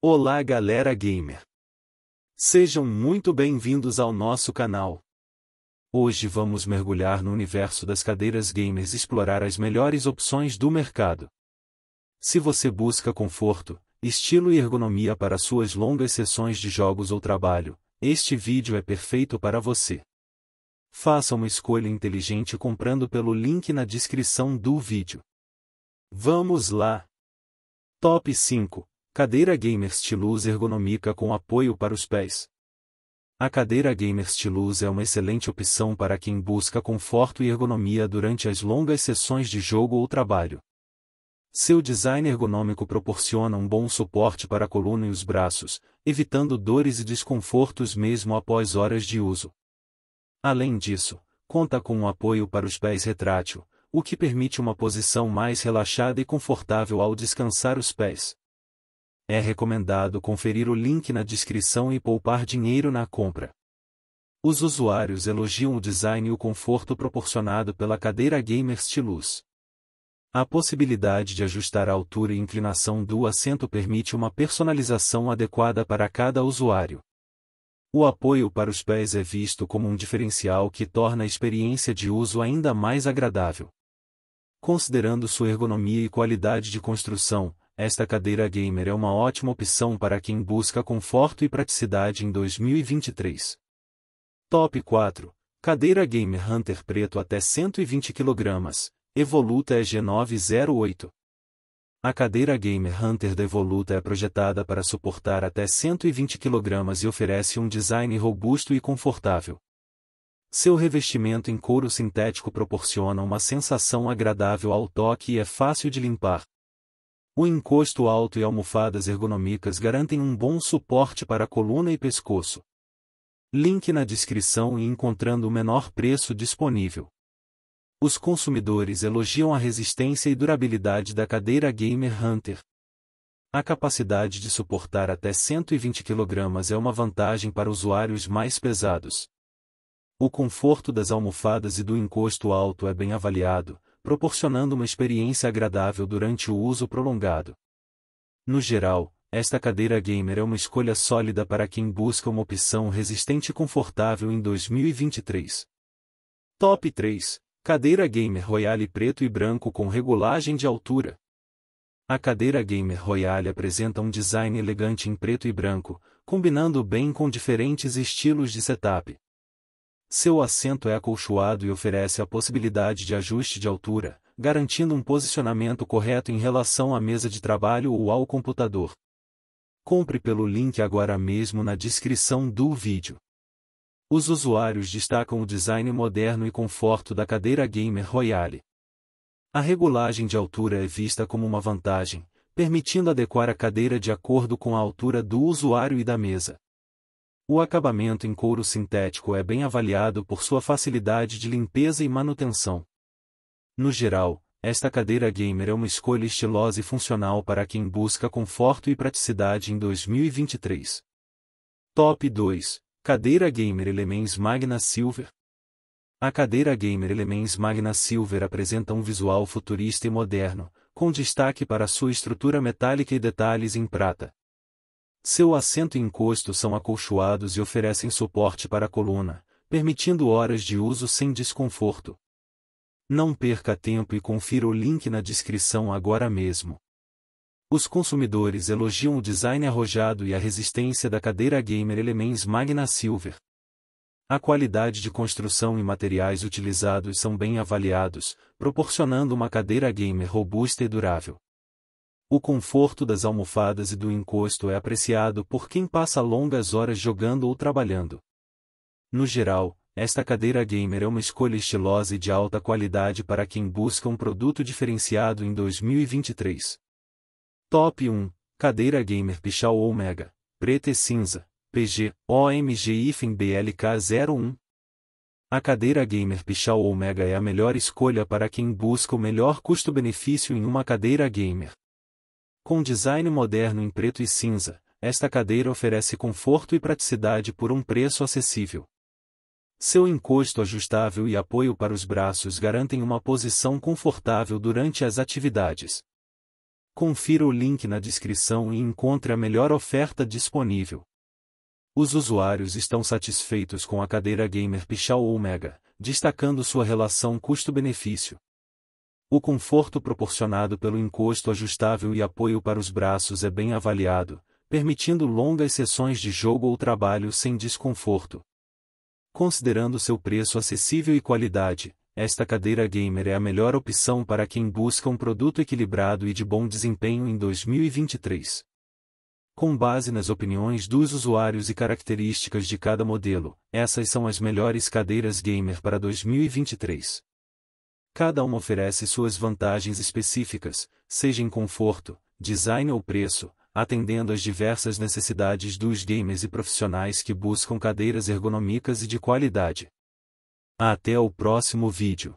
Olá galera gamer! Sejam muito bem-vindos ao nosso canal. Hoje vamos mergulhar no universo das cadeiras gamers e explorar as melhores opções do mercado. Se você busca conforto, estilo e ergonomia para suas longas sessões de jogos ou trabalho, este vídeo é perfeito para você. Faça uma escolha inteligente comprando pelo link na descrição do vídeo. Vamos lá! Top 5 Cadeira Gamer Stiluz ergonômica com apoio para os pés. A cadeira Gamer Stiluz é uma excelente opção para quem busca conforto e ergonomia durante as longas sessões de jogo ou trabalho. Seu design ergonômico proporciona um bom suporte para a coluna e os braços, evitando dores e desconfortos mesmo após horas de uso. Além disso, conta com um apoio para os pés retrátil, o que permite uma posição mais relaxada e confortável ao descansar os pés é recomendado conferir o link na descrição e poupar dinheiro na compra. Os usuários elogiam o design e o conforto proporcionado pela cadeira gamer Stilus. A possibilidade de ajustar a altura e inclinação do assento permite uma personalização adequada para cada usuário. O apoio para os pés é visto como um diferencial que torna a experiência de uso ainda mais agradável. Considerando sua ergonomia e qualidade de construção, esta cadeira gamer é uma ótima opção para quem busca conforto e praticidade em 2023. Top 4. Cadeira Gamer Hunter Preto até 120 kg, Evoluta é EG908. A cadeira Gamer Hunter da Evoluta é projetada para suportar até 120 kg e oferece um design robusto e confortável. Seu revestimento em couro sintético proporciona uma sensação agradável ao toque e é fácil de limpar. O encosto alto e almofadas ergonômicas garantem um bom suporte para coluna e pescoço. Link na descrição e encontrando o menor preço disponível. Os consumidores elogiam a resistência e durabilidade da cadeira Gamer Hunter. A capacidade de suportar até 120 kg é uma vantagem para usuários mais pesados. O conforto das almofadas e do encosto alto é bem avaliado, proporcionando uma experiência agradável durante o uso prolongado. No geral, esta cadeira gamer é uma escolha sólida para quem busca uma opção resistente e confortável em 2023. Top 3 Cadeira Gamer Royale preto e branco com regulagem de altura. A cadeira Gamer Royale apresenta um design elegante em preto e branco, combinando bem com diferentes estilos de setup. Seu assento é acolchoado e oferece a possibilidade de ajuste de altura, garantindo um posicionamento correto em relação à mesa de trabalho ou ao computador. Compre pelo link agora mesmo na descrição do vídeo. Os usuários destacam o design moderno e conforto da cadeira Gamer Royale. A regulagem de altura é vista como uma vantagem, permitindo adequar a cadeira de acordo com a altura do usuário e da mesa. O acabamento em couro sintético é bem avaliado por sua facilidade de limpeza e manutenção. No geral, esta cadeira gamer é uma escolha estilosa e funcional para quem busca conforto e praticidade em 2023. Top 2 Cadeira Gamer Elements Magna Silver A cadeira Gamer Elements Magna Silver apresenta um visual futurista e moderno, com destaque para sua estrutura metálica e detalhes em prata. Seu assento e encosto são acolchoados e oferecem suporte para a coluna, permitindo horas de uso sem desconforto. Não perca tempo e confira o link na descrição agora mesmo. Os consumidores elogiam o design arrojado e a resistência da cadeira gamer Elements Magna Silver. A qualidade de construção e materiais utilizados são bem avaliados, proporcionando uma cadeira gamer robusta e durável. O conforto das almofadas e do encosto é apreciado por quem passa longas horas jogando ou trabalhando. No geral, esta cadeira gamer é uma escolha estilosa e de alta qualidade para quem busca um produto diferenciado em 2023. Top 1 Cadeira Gamer Pichal Omega, preta e cinza, PG, OMG-BLK01. A cadeira gamer Pichal Omega é a melhor escolha para quem busca o melhor custo-benefício em uma cadeira gamer. Com design moderno em preto e cinza, esta cadeira oferece conforto e praticidade por um preço acessível. Seu encosto ajustável e apoio para os braços garantem uma posição confortável durante as atividades. Confira o link na descrição e encontre a melhor oferta disponível. Os usuários estão satisfeitos com a cadeira gamer Pichal Omega, destacando sua relação custo-benefício. O conforto proporcionado pelo encosto ajustável e apoio para os braços é bem avaliado, permitindo longas sessões de jogo ou trabalho sem desconforto. Considerando seu preço acessível e qualidade, esta cadeira gamer é a melhor opção para quem busca um produto equilibrado e de bom desempenho em 2023. Com base nas opiniões dos usuários e características de cada modelo, essas são as melhores cadeiras gamer para 2023. Cada uma oferece suas vantagens específicas, seja em conforto, design ou preço, atendendo às diversas necessidades dos gamers e profissionais que buscam cadeiras ergonômicas e de qualidade. Até o próximo vídeo.